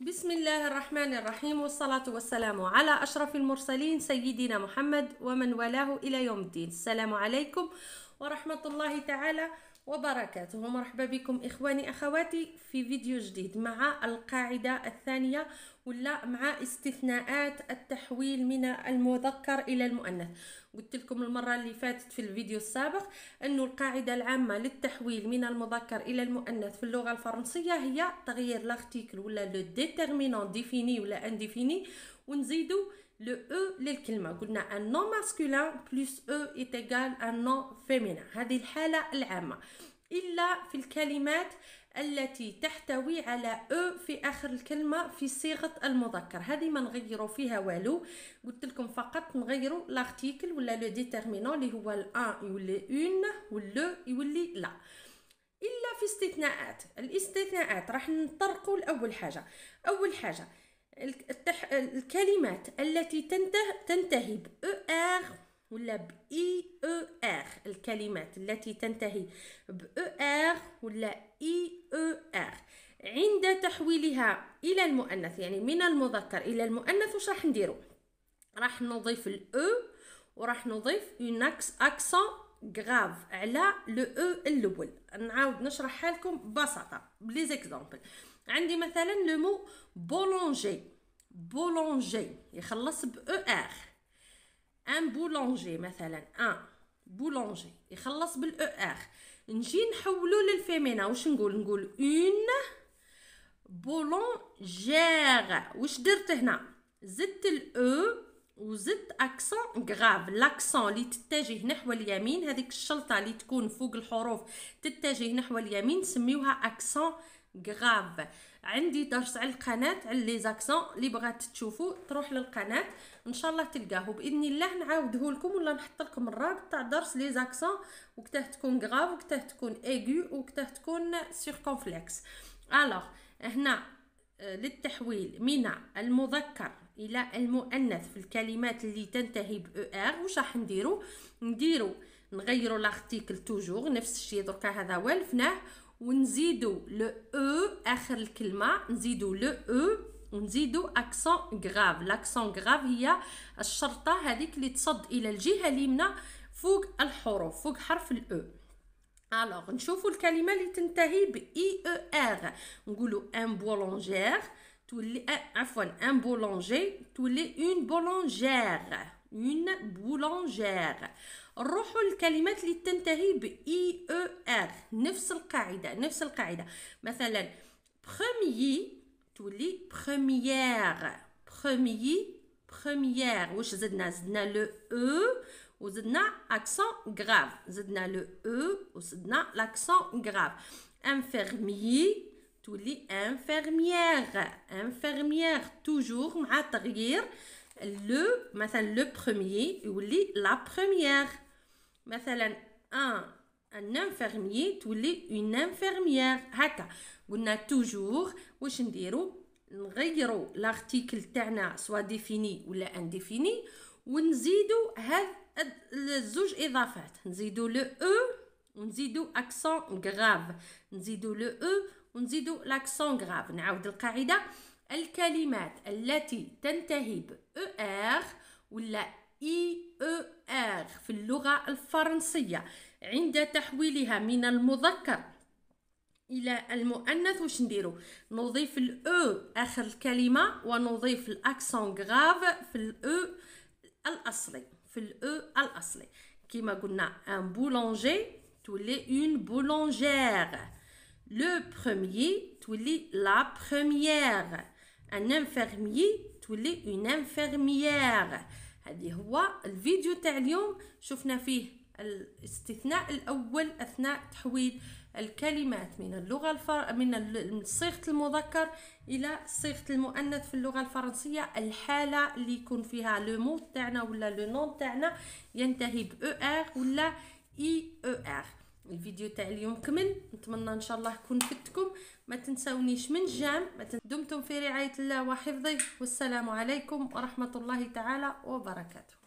بسم الله الرحمن الرحيم والصلاة والسلام على أشرف المرسلين سيدنا محمد ومن والاه إلى يوم الدين السلام عليكم ورحمة الله تعالى وبركاته ومرحبا بكم إخواني أخواتي في فيديو جديد مع القاعدة الثانية ولا مع استثناءات التحويل من المذكر إلى المؤنث قلت لكم المرة اللي فاتت في الفيديو السابق أنه القاعدة العامة للتحويل من المذكر إلى المؤنث في اللغة الفرنسية هي تغيير لاختيكل ولا لو ديتيرمينون ديفيني ولا انديفيني ونزيدو le E للكلمة قلنا un nom masculin plus E est égal un nom féminin هذه الحالة العامة إلا في الكلمات التي تحتوي على او e في اخر الكلمه في صيغه المذكر هذه ما نغيروا فيها والو قلت لكم فقط نغيروا لارتيكل ولا لو ديتيرمينون اللي هو الان يولي اون واللو يولي لا الا في استثناءات الاستثناءات راح نطرقوا لاول حاجه اول حاجه التح... الكلمات التي تنته... تنتهي ب ER ولا ب ار e الكلمات التي تنتهي ب ار e ولا ار e عند تحويلها إلى المؤنث يعني من المذكر إلى المؤنث واش راح نديرو راح نضيف الأو وراح نضيف اكس أكسون غراف على لو أو الأول نعاود نشرحها لكم ببساطة لي زيكزامبل عندي مثلا لو مو بولونجي بولونجي يخلص ب او ار ان بولونجي مثلا ان بولونجي يخلص بالاو ار e نجي نحولو للفيمينا واش نقول نقول اون بولونجير واش درت هنا زدت الاو e وزدت اكسون غراف لاكسون اللي تتجه نحو اليمين هذيك الشلطه اللي تكون فوق الحروف تتجه نحو اليمين نسميوها اكسون غاف عندي درس على القناه على لي زاكسون اللي بغات تشوفو تروح للقناه ان شاء الله تلقاه باذن الله نعاودوه لكم ولا نحط لكم الرابط تاع درس لي زاكسون وكته تكون غاف وكته تكون ايغو وكته تكون سيركونفلكس الوغ هنا آه، للتحويل من المذكر الى المؤنث في الكلمات اللي تنتهي ب ار e واش راح نديرو نديرو نغيروا لارتيكل توجور نفس الشيء دركا هذا والفناه ونزيدوا لو او e اخر الكلمه نزيدو لو او e، ونزيدوا اكسون غراف لاكسون غراف هي الشرطه هذيك اللي تصد الى الجهه اليمنى فوق الحروف فوق حرف الاو الوغ e. نشوفو الكلمه اللي تنتهي ب اي او ار نقولوا ان بولونجير تولي عفوا ان بولونجي تولي اون بولونجير une boulangère نروحوا للكلمات اللي تنتهي ب اي او ار نفس القاعده نفس القاعده مثلا بروميي تولي بروميير بروميي بروميير واش زدنا زدنا لو او وزدنا اكسون غراف زدنا لو او وزدنا لاكسون غراف انفيرميي تولي انفيرميير انفيرميير توجور مع تغيير لو مثلا لو بروميي يولي لا بروميير مثلا ان ان انفيرميي تولي اون انفيرميير هكا قلنا توجور واش نديرو نغيرو لارتيكل تاعنا سوا ديفيني ولا انديفيني ونزيدو هاد الزوج اضافات نزيدو لو او e ونزيدو اكسون غراف نزيدو لو او e ونزيدو لاكسون غراف نعاود القاعده الكلمات التي تنتهي ب ER ولا اي او ار في اللغة الفرنسية عند تحويلها من المذكر إلى المؤنث واش نديرو نضيف الأو آخر الكلمة ونضيف الأكسون غراف في الأو الأصلي في الأو الأصلي كما قلنا ان بولونجي تولي اون بولونجير لو بروميي تولي لا بروميير ان انفيرميي تولي اون انفيرميير هذه هو الفيديو تاع اليوم شفنا فيه الاستثناء الاول اثناء تحويل الكلمات من اللغه الفر... من صيغه المذكر الى صيغه المؤنث في اللغه الفرنسيه الحاله اللي يكون فيها لو مو تاعنا ولا لو نون تاعنا ينتهي ب او e ار ولا اي او ار الفيديو تاع اليوم كمل نتمنى ان شاء الله يكون فدتكم ما تنساونيش من جام ما دمتم في رعايه الله وحفظه والسلام عليكم ورحمه الله تعالى وبركاته